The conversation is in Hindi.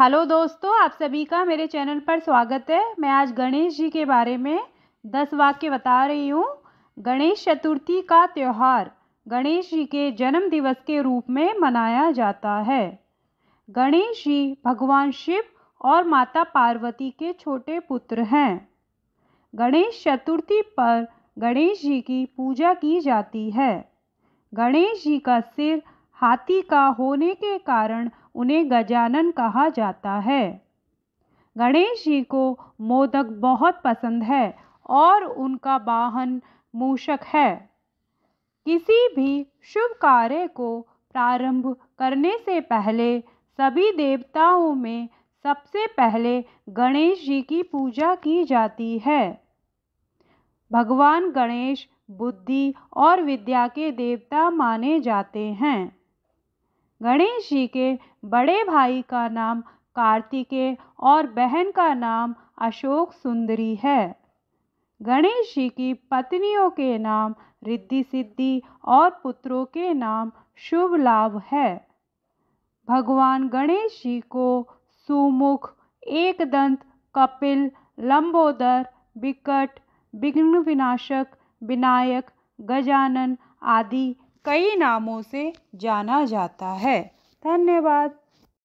हेलो दोस्तों आप सभी का मेरे चैनल पर स्वागत है मैं आज गणेश जी के बारे में दस वाक्य बता रही हूँ गणेश चतुर्थी का त्यौहार गणेश जी के जन्म दिवस के रूप में मनाया जाता है गणेश जी भगवान शिव और माता पार्वती के छोटे पुत्र हैं गणेश चतुर्थी पर गणेश जी की पूजा की जाती है गणेश जी का सिर हाथी का होने के कारण उन्हें गजानन कहा जाता है गणेश जी को मोदक बहुत पसंद है और उनका वाहन मूषक है किसी भी शुभ कार्य को प्रारंभ करने से पहले सभी देवताओं में सबसे पहले गणेश जी की पूजा की जाती है भगवान गणेश बुद्धि और विद्या के देवता माने जाते हैं गणेश जी के बड़े भाई का नाम कार्तिकेय और बहन का नाम अशोक सुंदरी है गणेश जी की पत्नियों के नाम रिद्धि सिद्धि और पुत्रों के नाम शुभ लाभ है भगवान गणेश जी को सुमुख एकदंत कपिल लंबोदर विकट विघ्न विनाशक विनायक गजानन आदि कई नामों से जाना जाता है धन्यवाद